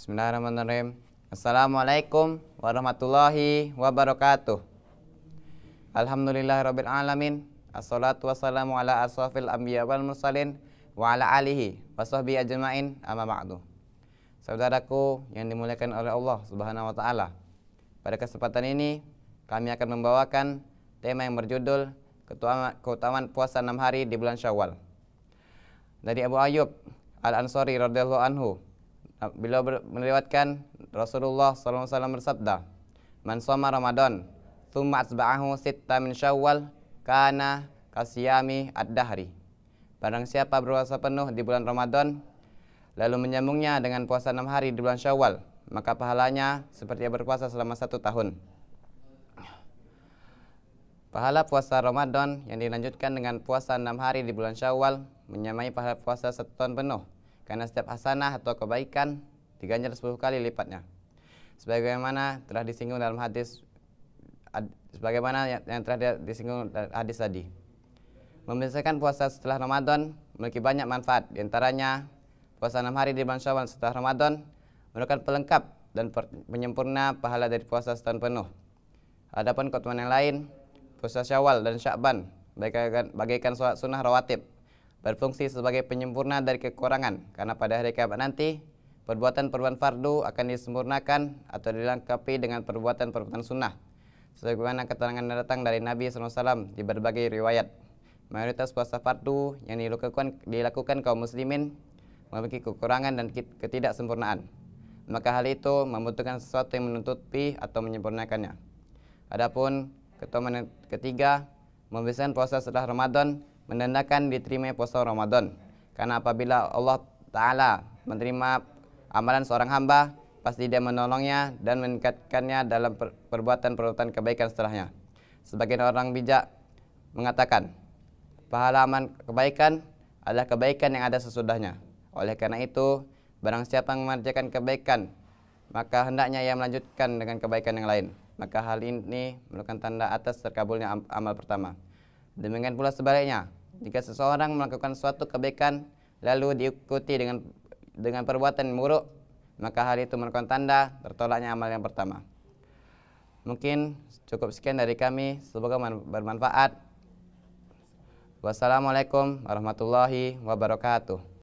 Bismillahirrahmanirrahim. Assalamualaikum warahmatullahi wabarakatuh. Alhamdulillah rabbil alamin. Assalatu wassalamu ala asrafil anbiya wal mursalin wa ala alihi wa sahbihi ajma'in amma ba'du. Saudaraku yang dimuliakan oleh Allah Subhanahu wa taala. Pada kesempatan ini kami akan membawakan tema yang berjudul keutamaan puasa 6 hari di bulan Syawal. Dari Abu Ayyub Al-Ansari radhiyallahu anhu beliau melewatkan Rasulullah SAW bersabda, "Man soma Ramadan, Thumma atba'ahu sitta min Syawal, kana kasiyami ad-dahri." Barang siapa berpuasa penuh di bulan Ramadan, lalu menyambungnya dengan puasa enam hari di bulan Syawal, maka pahalanya seperti berpuasa selama satu tahun. Pahala puasa Ramadan yang dilanjutkan dengan puasa enam hari di bulan Syawal menyamai pahala puasa satu tahun penuh. Karena setiap hasanah atau kebaikan diganjar 10 kali lipatnya. Sebagaimana telah disinggung dalam hadis ad, sebagaimana yang, yang telah disinggung dalam hadis tadi. Membiasakan puasa setelah Ramadan memiliki banyak manfaat, di antaranya puasa 6 hari di bulan Syawal setelah Ramadan merupakan pelengkap dan penyempurna pahala dari puasa setahun penuh. Adapun keutamaan yang lain, puasa Syawal dan Syakban bagaikan, bagaikan sholat sunnah rawatib berfungsi sebagai penyempurna dari kekurangan karena pada hari kiamat nanti perbuatan-perbuatan fardu akan disempurnakan atau dilengkapi dengan perbuatan-perbuatan sunnah sebagaimana keterangan yang datang dari Nabi SAW di berbagai riwayat mayoritas puasa fardu yang dilakukan, dilakukan kaum muslimin memiliki kekurangan dan ketidaksempurnaan maka hal itu membutuhkan sesuatu yang menutupi atau menyempurnakannya adapun ketoman ketiga membiasakan puasa setelah Ramadan menandakan diterima puasa Ramadan. Karena apabila Allah Ta'ala menerima amalan seorang hamba, pasti dia menolongnya dan meningkatkannya dalam perbuatan-perbuatan kebaikan setelahnya. Sebagian orang bijak mengatakan, pahala aman kebaikan adalah kebaikan yang ada sesudahnya. Oleh karena itu, barang siapa mengerjakan kebaikan, maka hendaknya ia melanjutkan dengan kebaikan yang lain. Maka hal ini merupakan tanda atas terkabulnya amal pertama. Demikian pula sebaliknya, jika seseorang melakukan suatu kebaikan lalu diikuti dengan dengan perbuatan buruk, maka hal itu merupakan tanda tertolaknya amal yang pertama. Mungkin cukup sekian dari kami, semoga bermanfaat. Wassalamualaikum warahmatullahi wabarakatuh.